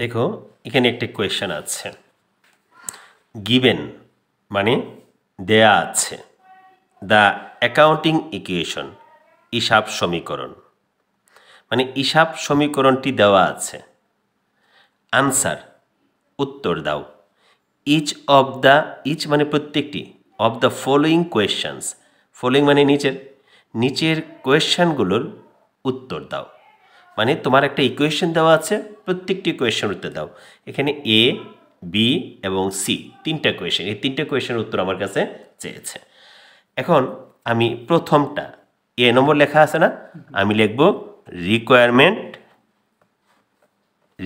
দেখো এখানে একটি কোয়েশ্চেন আছে গিভেন মানে দেয়া আছে দ্য অ্যাকাউন্টিং ইকুয়েশন হিসাব সমীকরণ মানে হিসাব সমীকরণটি দেওয়া আছে আনসার উত্তর দাও ইচ অব দ্য ইচ মানে প্রত্যেকটি of the following questions following মানে নিচের নিচের কোয়েশ্চানগুলোর উত্তর দাও মানে তোমার একটা ইকুয়েশন দেওয়া আছে প্রত্যেকটি ইকুয়েশন উত্তর দাও এখানে এ বি এবং সি তিনটা কোয়েশন এই তিনটা কোয়েশনের উত্তর আমার কাছে চেয়েছে এখন আমি প্রথমটা এ নম্বর লেখা আছে না আমি লিখব রিকোয়ারমেন্ট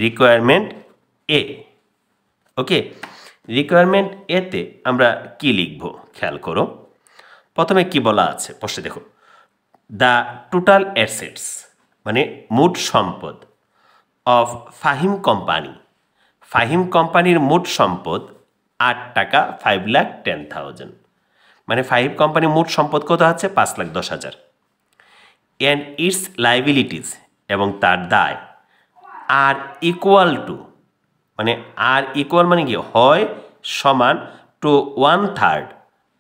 রিকোয়ারমেন্ট এ ওকে রিকোয়ারমেন্ট এতে আমরা কি লিখব খেয়াল করো প্রথমে কি বলা আছে পোস্টে দেখো দ্য টোটাল অ্যাসেটস মানে মোট সম্পদ অফ ফাহিম কোম্পানি ফাহিম কোম্পানির মোট সম্পদ আট টাকা ফাইভ লাখ টেন থাউজেন্ড মানে ফাহিম কোম্পানির মোট সম্পদ কত আছে পাঁচ লাখ দশ হাজার অ্যান্ড ইটস লাইবিলিটিস এবং তার দায় আর ইকুয়াল টু মানে আর ইকুয়াল মানে কি হয় সমান to one third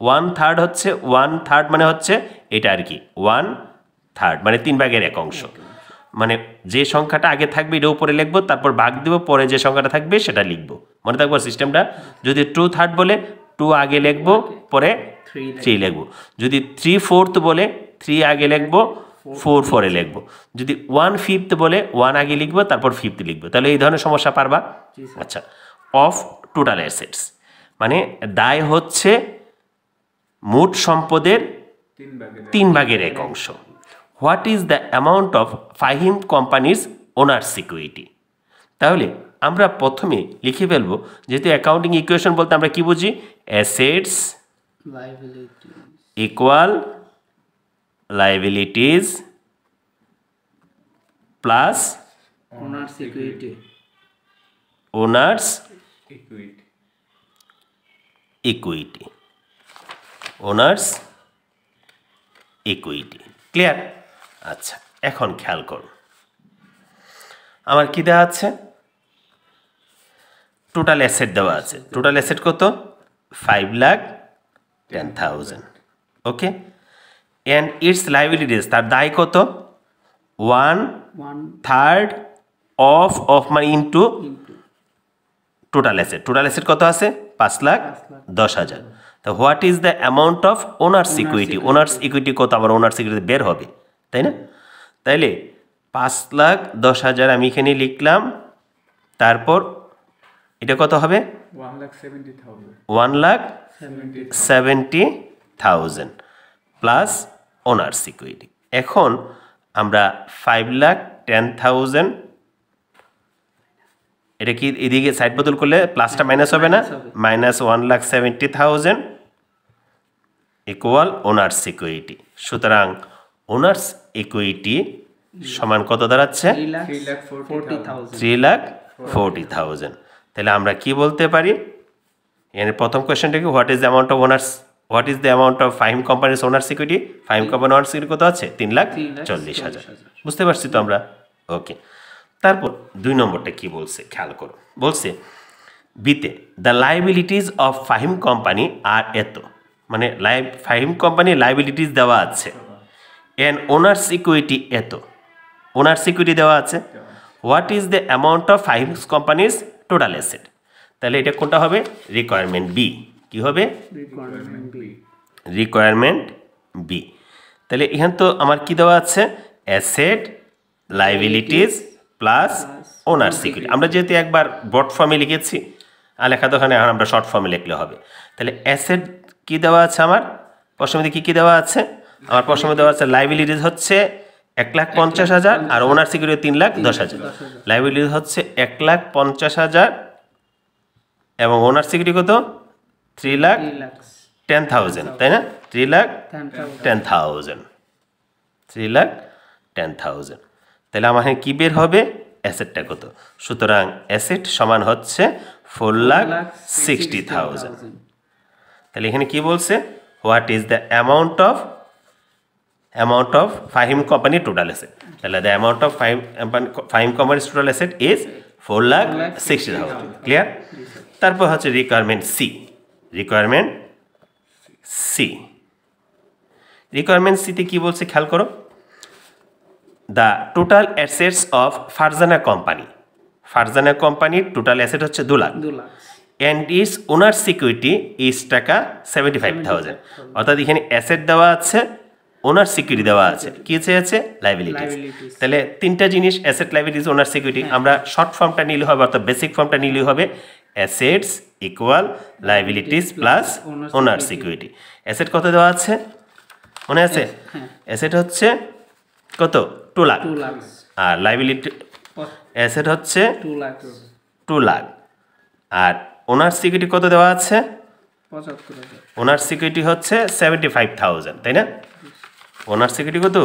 one third হচ্ছে ওয়ান থার্ড মানে হচ্ছে এটা আর কি ওয়ান থার্ড মানে তিন ভাগের এক অংশ মানে যে সংখ্যাটা আগে থাকবে এটা উপরে লিখবো তারপর ভাগ দেবো পরে যে সংখ্যাটা থাকবে সেটা লিখবো মনে থাকবো সিস্টেমটা যদি টু থার্ড বলে টু আগে লিখবো পরে থ্রি লিখবো যদি থ্রি ফোর্থ বলে থ্রি আগে লিখবো ফোর ফোরে লিখবো যদি ওয়ান ফিফথ বলে ওয়ান আগে লিখবো তারপর ফিফথ লিখবো তাহলে এই ধরনের সমস্যা পারবা আচ্ছা অফ টোটাল অ্যাসেটস মানে দায় হচ্ছে মোট সম্পদের তিন ভাগের এক অংশ what is the amount of Fahim companies owner security তাহলে আমরা প্রথমে লিখে ফেলবো যেহেতু অ্যাকাউন্টিং ইকুয়েশন বলতে আমরা কি বুঝি assets equal liabilities plus owner security owners equity owners equity clear আচ্ছা এখন খেয়াল করুন আমার কী দেওয়া আছে টোটাল অ্যাসেট দেওয়া আছে টোটাল অ্যাসেট কত five lakh ten thousand okay and its liabilities তার দায় কত ওয়ান থার্ড অফ অফ মানে into total asset total asset কত আছে পাঁচ লাখ দশ হাজার তো what is the amount of owners equity owners equity কত আমার ওনার্স ইকুইটি বের হবে তাই না তাইলে পাঁচ লাখ দশ হাজার আমি এখানে লিখলাম তারপর এটা কত হবে one lakh seventy thousand plus owner security এখন আমরা ফাইভ লাখ টেন থাউজেন্ড এটা কি এদিকে সাইড বদল করলে প্লাসটা মাইনাস হ্যাঁ, হবে না minus one lakh seventy thousand equal owner security সুতরাং ওনার্স ইকুইটি সমান কত দাঁড়াচ্ছে থ্রি লাখ ফোরটি থাউজেন্ড তাহলে আমরা কি বলতে পারি এর প্রথম কোয়েশনটা কি what is the amount of owners what is the amount of Fahim companies owner security Fahim company owner security কত আছে তিন লাখ চল্লিশ হাজার বুঝতে পারছি তো আমরা ওকে তারপর দুই নম্বরটা কি বলছে খেয়াল করো বলছে বিতে the liabilities of Fahim company আর এত মানে লাইভ ফাহিম কোম্পানি লাইবিলিটিস দেওয়া আছে অ্যান্ড ওনার্স ইকুইটি এত ওনার্স ইকুইটি দেওয়া আছে what is the amount of five companies total asset তাহলে এটা কোনটা হবে রিকোয়ারমেন্ট বি কি হবে রিকোয়ারমেন্ট বি তাহলে এখানে তো আমার কি দেওয়া আছে asset liabilities plus owner security আমরা যেহেতু একবার বট ফর্মে লিখেছি আর লেখা দোকানে এখন আমরা শর্ট ফর্মে লিখলে হবে তাহলে অ্যাসেট কি দেওয়া আছে আমার প্রথমে কি কি দেওয়া আছে আমার প্রশ্ন দেওয়া আছে লাইবিলিটিস হচ্ছে এক লাখ পঞ্চাশ হাজার আর ওনার সিকিউরিটি তিন লাখ দশ হাজার লাইবিলিটিস হচ্ছে এক লাখ পঞ্চাশ হাজার এবং ওনার সিকিউরিটি কত থ্রি লাখ টেন থাউজেন্ড তাই না three lakh ten thousand three lakh ten thousand তাহলে আমার কি বের হবে অ্যাসেটটা কত সুতরাং অ্যাসেট সমান হচ্ছে ফোর লাখ সিক্সটি থাউজেন্ড তাহলে এখানে কি বলছে what is the amount of amount of Fahim কোম্পানির total asset. The amount of Fahim, Fahim কোম্পানির total asset is four lakh sixty thousand clear তারপর হচ্ছে requirement C requirement C requirement সিতে কি বলছে খেয়াল করো the total assets of Farzana company Farzana কোম্পানির টোটাল অ্যাসেট হচ্ছে দু lakh and it's owner security is টাকা সেভেন্টি ফাইভ থাউজেন্ড অর্থাৎ এখানে অ্যাসেট দেওয়া আছে ওনার সিকিউরিটি দেওয়া আছে কি চেয়েছে লাইবিলিটিস তাহলে তিনটা জিনিস অ্যাসেট লাইবিলিটিস ওনার সিকিউরিটি আমরা শর্ট ফর্মটা নিলে হবে অর্থাৎ বেসিক ফর্মটা নিলে হবে assets equal liabilities plus owner security asset কত দেওয়া আছে মনে আছে অ্যাসেট হচ্ছে কত টু লাখ আর লাইবিলিটি অ্যাসেট হচ্ছে টু লাখ আর ওনার সিকিউরিটি কত দেওয়া আছে ওনার সিকিউরিটি হচ্ছে সেভেন্টি ফাইভ থাউজেন্ড তাই না ওনার সিকিউরিটি কত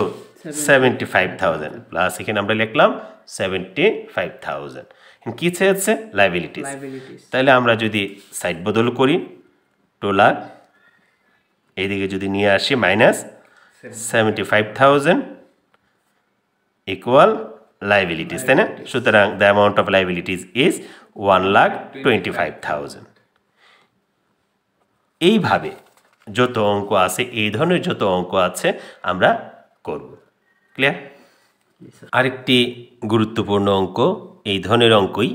সেভেন্টি ফাইভ থাউজেন্ড প্লাস এখানে আমরা লিখলাম সেভেন্টি ফাইভ থাউজেন্ড কী চেয়েছে লাইবিলিটিস তাহলে আমরা যদি সাইড বদল করি টু লাখ এইদিকে যদি নিয়ে আসি minus seventy five thousand equal liabilities তাই না সুতরাং the amount of liabilities is one lakh twenty five thousand এইভাবে যত অঙ্ক আছে এই ধরনের যত অঙ্ক আছে আমরা করব ক্লিয়ার আরেকটি গুরুত্বপূর্ণ অঙ্ক এই ধরনের অঙ্কই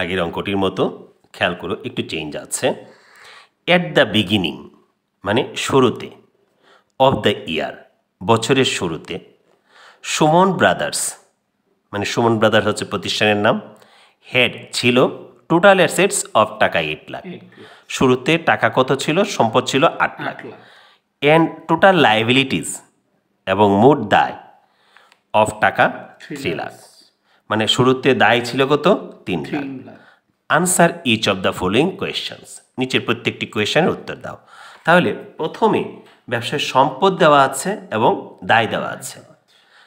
আগের অঙ্কটির মতো খেয়াল করো একটু চেঞ্জ আছে অ্যাট দ্য বিগিনিং মানে শুরুতে অফ দ্য ইয়ার বছরের শুরুতে সুমন ব্রাদার্স মানে সুমন ব্রাদার্স হচ্ছে প্রতিষ্ঠানের নাম হেড ছিল টোটাল অ্যাসেটস অফ টাকা এইট লাখ শুরুতে টাকা কত ছিল সম্পদ ছিল আট লাখ অ্যান্ড টোটাল লাইবিলিটিস এবং মোট দায় অফ টাকা থ্রি লাখ মানে শুরুতে দায় ছিল কত তিন lakh answer each of the following questions নিচের প্রত্যেকটি কোয়েশ্চেনের উত্তর দাও তাহলে প্রথমে ব্যবসায় সম্পদ দেওয়া আছে এবং দায় দেওয়া আছে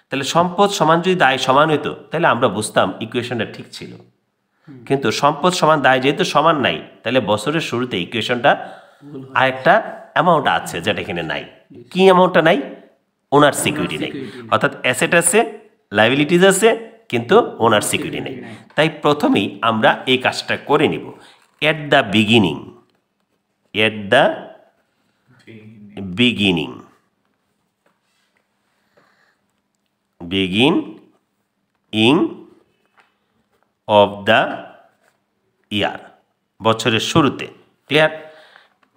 তাহলে সম্পদ সমান যদি দায় সমান হইতো তাহলে আমরা বুঝতাম ইকুয়েশনটা ঠিক ছিল কিন্তু সম্পদ সমান দায় যেহেতু সমান নাই তাহলে বছরের শুরুতে ইকুয়েশনটা আরেকটা অ্যামাউন্ট আছে যেটা এখানে নাই কি অ্যামাউন্টটা নাই ওনার সিকিউরিটি নেই অর্থাৎ অ্যাসেট আছে লাইবিলিটিস আছে কিন্তু ওনার সিকিউরিটি নেই তাই প্রথমেই আমরা এই কাজটা করে নিব at the beginning at the beginning beginning of the year বছরের শুরুতে clear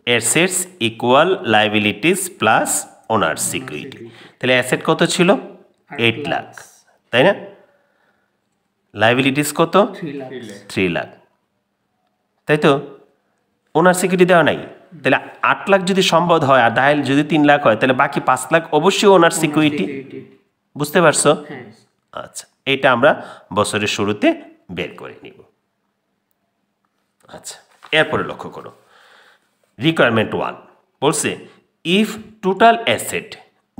assets equal liabilities plus owner security তাহলে অ্যাসেট কত ছিল এইট লাখ তাই না লাইবিলিটিস কত থ্রি লাখ তাই তো ওনার সিকিউরিটি দেওয়া নাই তাহলে আট লাখ যদি সম্ভব হয় আর দাহেল যদি তিন লাখ হয় তাহলে বাকি পাঁচ লাখ অবশ্যই ওনার সিকিউরিটি বুঝতে পারছো হ্যাঁ। আচ্ছা এটা আমরা বছরের শুরুতে বের করে নিব আচ্ছা এরপরে লক্ষ্য করো রিকোয়ারমেন্ট ওয়ান বলছে ইফ টোটাল অ্যাসেট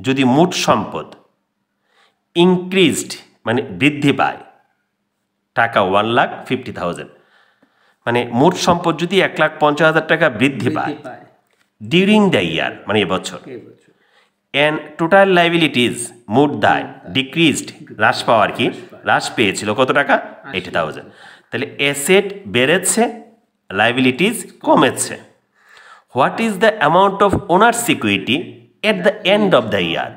যদি মোট সম্পদ ইনক্রিজড মানে বৃদ্ধি পায় টাকা ওয়ান লাখ ফিফটি থাউজেন্ড মানে মোট সম্পদ যদি এক লাখ পঞ্চাশ হাজার টাকা বৃদ্ধি পায় ডিউরিং দ্য ইয়ার মানে এবছর অ্যান্ড টোটাল লাইবিলিটিজ মোট দায় ডিক্রিজড হ্রাস পাওয়ার কি হ্রাস পেয়েছিল কত টাকা এইটি থাউজেন্ড তাহলে অ্যাসেট বেড়েছে লাইবিলিটিস কমেছে what is the amount of owner security at the end of the year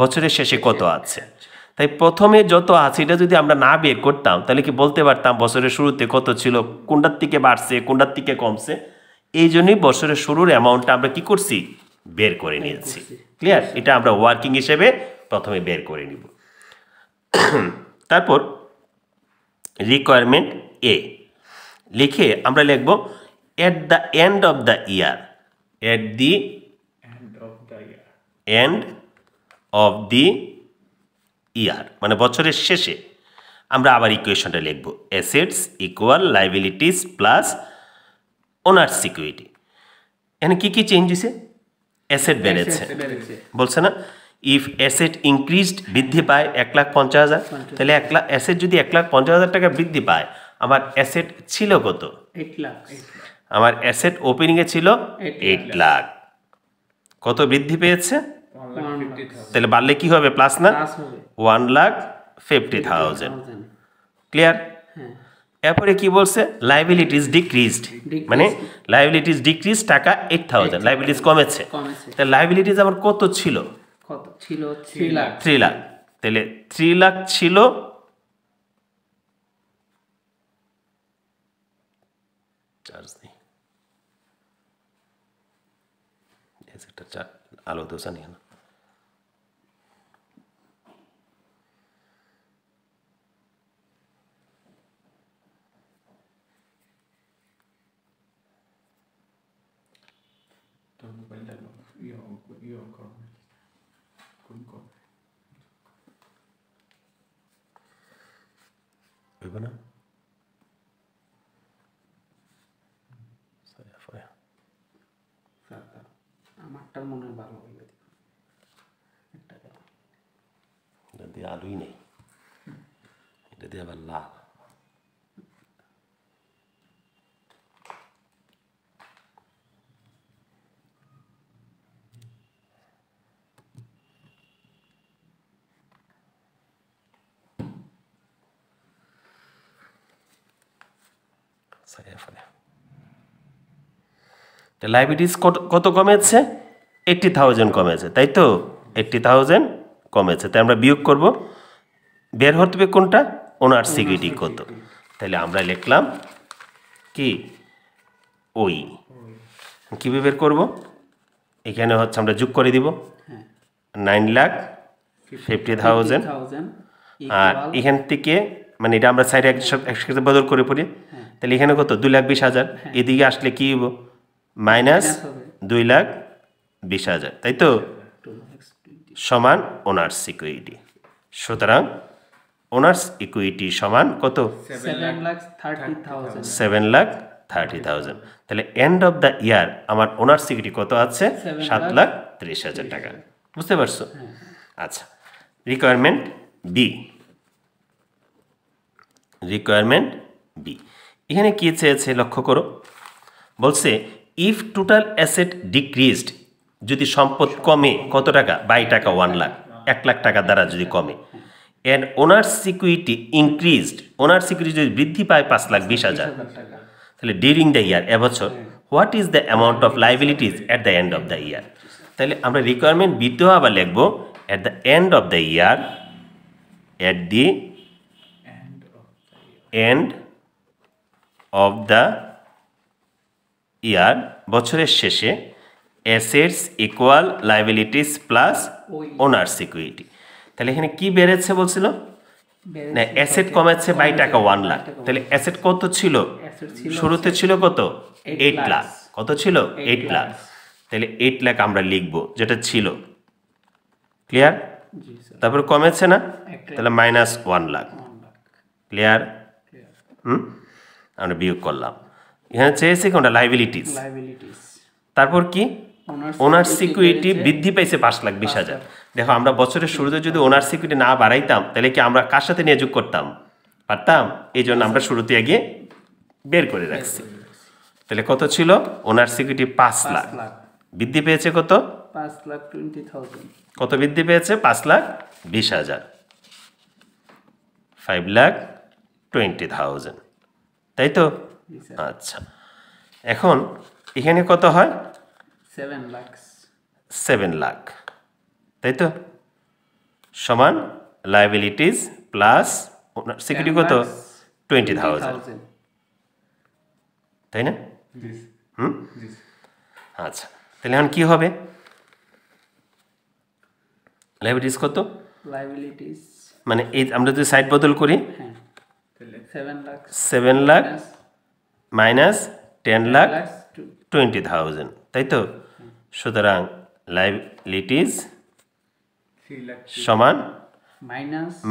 বছরের শেষে কত আছে তাই প্রথমে যত আছে এটা যদি আমরা না বের করতাম তাহলে কি বলতে পারতাম বছরের শুরুতে কত ছিল কোনটার থেকে বাড়ছে কোনটার থেকে কমছে এই জন্যই বছরের শুরুর অ্যামাউন্টটা আমরা কি করছি বের করে নিয়েছি ক্লিয়ার এটা আমরা ওয়ার্কিং হিসেবে প্রথমে বের করে নিব তারপর রিকোয়ারমেন্ট এ লিখে আমরা লিখব at the end of the year at the end of the year মানে বছরের শেষে আমরা আবার ইকুয়েশনটা লিখব assets equal liabilities plus owner security এখানে কী কী চেঞ্জ হয়েছে অ্যাসেট বেড়েছে বলছে না ইফ অ্যাসেট ইনক্রিজড বৃদ্ধি পায় এক লাখ পঞ্চাশ হাজার তাহলে এক লাখ অ্যাসেট যদি এক লাখ পঞ্চাশ হাজার টাকা বৃদ্ধি পায় আমার অ্যাসেট ছিল কত আমার অ্যাসেট ওপেনিংয়ে ছিল এইট লাখ কত বৃদ্ধি পেয়েছে তাহলে বাড়লে কি হবে প্লাস না one lakh fifty thousand clear এরপরে কি বলছে লাইবিলিটিস ডিক্রিজড মানে লাইবিলিটিস ডিক্রিজ টাকা এইট থাউজেন্ড লাইবিলিটিস কমেছে তাহলে লাইবিলিটিস আমার কত ছিল ছিল থ্রি লাখ থ্রি লাখ তাহলে থ্রি লাখ ছিল চার্জ নেই আলো দোষা নিয়ে না মোবাইলটা ইয়ে দেবে না আমারটার মনে ভালো হইবে এটা দিয়ে আলুই নেই এটা দিয়ে আবার লাল সারিয়ার কত কমেছে এইটটি থাউজেন্ড কমেছে তাই তো এইটটি থাউজেন্ড কমেছে তাই আমরা বিয়োগ করব বের হতে হবে কোনটা ওনার সিকিউরিটি কত তাহলে আমরা লিখলাম কি ওই কীভাবে বের করব এখানে হচ্ছে আমরা যোগ করে দিব নাইন লাখ ফিফটি থাউজেন্ড আর এখান থেকে মানে এটা আমরা সাইডে একসাথে বদল করে পড়ি হ্যাঁ। তাহলে এখানে কত দুই লাখ বিশ হাজার হ্যাঁ। এদিকে আসলে কি মাইনাস দুই লাখ বিশ হাজার তাই তো সমান ওনার্স ইকুইটি সুতরাং ওনার্স ইকুইটি সমান কত সেভেন লাখ থার্টি থাউজেন্ড তাহলে এন্ড অফ দ্য ইয়ার আমার ওনার্স ইকুইটি কত আছে সাত লাখ ত্রিশ হাজার টাকা বুঝতে পারছো হ্যাঁ। আচ্ছা রিকোয়ারমেন্ট বি রিকোয়ারমেন্ট বি এখানে কী চেয়েছে লক্ষ্য করো বলছে ইফ টোটাল অ্যাসেট ডিক্রিজড যদি সম্পদ কমে কত টাকা বাই টাকা ওয়ান লাখ এক লাখ টাকা দ্বারা যদি কমে and owner security increased owner security যদি বৃদ্ধি পায় পাঁচ লাখ বিশ হাজার তাহলে ডিউরিং দ্য ইয়ার এবছর what is the amount of liabilities at the end of the year তাহলে আমরা রিকোয়ারমেন্ট বৃদ্ধ আবার লিখবো at the end of the year at the end of the year বছরের শেষে assets equal liabilities plus owner security তাহলে এখানে কি বেড়েছে বলছিল না অ্যাসেট কমেছে বাই টাকা ওয়ান লাখ তাহলে অ্যাসেট কত ছিল শুরুতে ছিল কত এইট লাখ কত ছিল এইট লাখ তাহলে এইট লাখ আমরা লিখব যেটা ছিল ক্লিয়ার তারপর কমেছে না তাহলে মাইনাস ওয়ান লাখ ক্লিয়ার হুম আমরা বিয়োগ করলাম এখানে চেয়েছে কোনটা লাইবিলিটিস তারপর কি ওনার সিকিউরিটি বৃদ্ধি পাইছে পাঁচ লাখ বিশ হাজার দেখো আমরা বছরের শুরুতে যদি ওনার সিকিউরিটি না বাড়াইতাম তাহলে কি আমরা কার সাথে নিয়োগ করতাম পারতাম এই জন্য আমরা শুরুতে আগে বের করে রাখছি তাহলে কত ছিল ওনার সিকিউরিটি পাঁচ লাখ বৃদ্ধি পেয়েছে কত পাঁচ লাখ টোয়েন্টি থাউজেন্ড কত বৃদ্ধি পেয়েছে পাঁচ লাখ বিশ হাজার ফাইভ লাখ টোয়েন্টি থাউজেন্ড তাই তো আচ্ছা এখন এখানে কত হয় সেভেন লাখ সেভেন লাখ তাই তো সমান লাইবিলিটিস প্লাস সিকিউরিটি কত টোয়েন্টি থাউজেন্ড তাই না হুম আচ্ছা তাহলে এখন কি হবে লাইবিলিটিস কত লাইবিলিটিস মানে এই আমরা যদি সাইড বদল করি হ্যাঁ seven lakh minus ten lakh twenty thousand তাই তো সুতরাং লাইবিলিটিজ সমান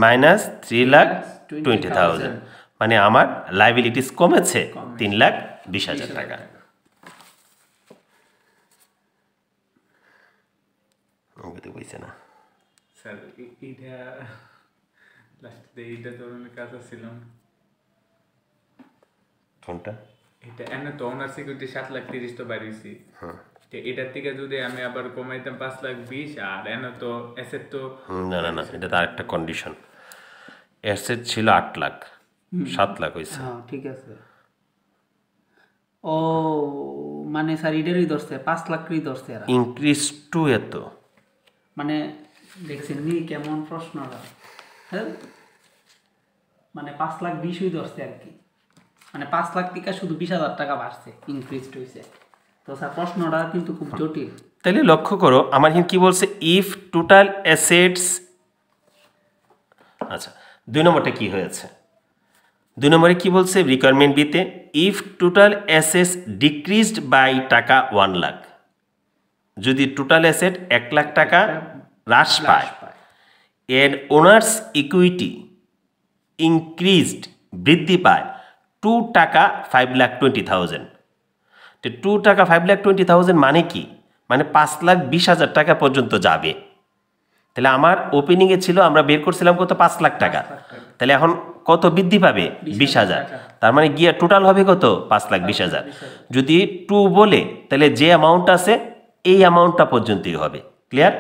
minus three lakh twenty thousand মানে আমার লাইবিলিটিস কমেছে তিন লাখ বিশ হাজার টাকা বুঝতে পারছে না স্যার এটা এইটা তো ছিল কোনটা এটা এনে তো সিকিউরিটি সাত লাখ তিরিশ তো বাড়িয়েছি এটার থেকে যদি আমি আবার কমাইতাম পাঁচ লাখ বিশ আর তো অ্যাসেট তো না না না এটা তার একটা কন্ডিশন অ্যাসেট ছিল আট লাখ সাত লাখ হয়েছে ঠিক আছে ও মানে স্যার এটারই ধরছে পাঁচ লাখেরই ধরছে ইনক্রিজ টু এত মানে দেখছেন নি কেমন প্রশ্নটা হ্যাঁ মানে পাঁচ লাখ বিশ হয়ে ধরছে আর কি মানে পাঁচ লাখ টিকা শুধু বিশ হাজার টাকা বাড়ছে ইনক্রিজড হয়েছে তো স্যার প্রশ্নটা কিন্তু খুব জটিল তাহলে লক্ষ্য করো আমার কিন্তু কি বলছে ইফ টোটাল অ্যাসেটস আচ্ছা দুই নম্বরটা কি হয়েছে দুই নম্বরে কি বলছে রিকোয়ারমেন্ট বিতে if total assets decreased by টাকা ওয়ান লাখ যদি টোটাল অ্যাসেট এক লাখ টাকা হ্রাস পায় এর ওনার্স ইকুইটি ইনক্রিজড বৃদ্ধি পায় টু টাকা ফাইভ লাখ টোয়েন্টি থাউজেন্ড তো টু টাকা ফাইভ লাখ টোয়েন্টি থাউজেন্ড মানে কি মানে পাঁচ লাখ বিশ হাজার টাকা পর্যন্ত যাবে তাহলে আমার ওপেনিংয়ে ছিল আমরা বের করছিলাম কত পাঁচ লাখ টাকা তাহলে এখন কত বৃদ্ধি পাবে বিশ হাজার তার মানে গিয়ে টোটাল হবে কত পাঁচ লাখ বিশ হাজার যদি টু বলে তাহলে যে অ্যামাউন্ট আছে এই অ্যামাউন্টটা পর্যন্তই হবে clear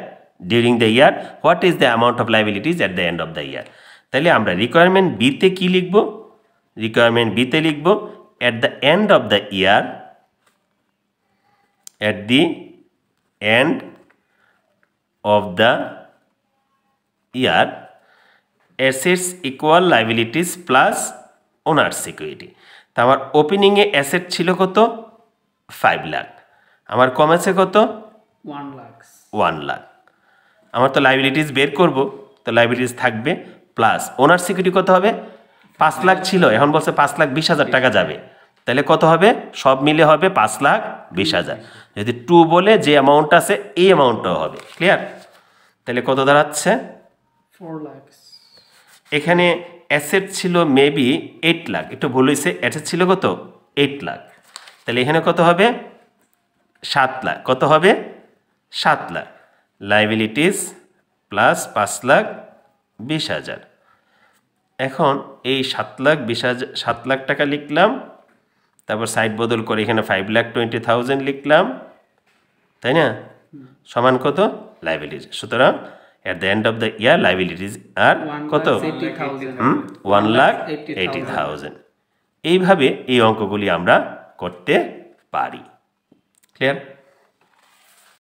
during the year what is the amount of liabilities at the end of the year তাহলে আমরা রিকোয়ারমেন্ট বিতে কী লিখব রিকোয়ারমেন্ট বিতে লিখব at the end of the year at the end of the year assets equal liabilities plus owner security তা আমার ওপেনিংয়ে asset ছিল কত ফাইভ লাখ আমার কমেছে কত ওয়ান লাখ ওয়ান লাখ আমার তো লাইবিলিটিস বের করব তো লাইবিলিটিস থাকবে প্লাস ওনার সিকিউরিটি কত হবে পাঁচ হ্যাঁ। লাখ ছিল এখন বলছে পাঁচ লাখ বিশ হাজার টাকা যাবে তাহলে কত হবে সব মিলে হবে পাঁচ লাখ বিশ হাজার যদি টু বলে যে অ্যামাউন্ট আছে এই অ্যামাউন্টটাও হবে ক্লিয়ার তাহলে কত দাঁড়াচ্ছে এখানে অ্যাসেট ছিল মেবি এইট লাখ একটু ভুল হয়েছে অ্যাসেট ছিল কত এইট লাখ তাহলে এখানে কত হবে সাত লাখ কত হবে সাত লাখ লাইবিলিটিস প্লাস পাঁচ লাখ বিশ হাজার এখন এই সাত লাখ বিশ হাজার সাত লাখ টাকা লিখলাম তারপর সাইড বদল করে এখানে ফাইভ লাখ টোয়েন্টি থাউজেন্ড লিখলাম তাই না সমান কত লাইবিলিটি সুতরাং at the end of the year liabilities আর কত ওয়ান লাখ এইটি থাউজেন্ড এইভাবে এই অঙ্কগুলি আমরা করতে পারি ক্লিয়ার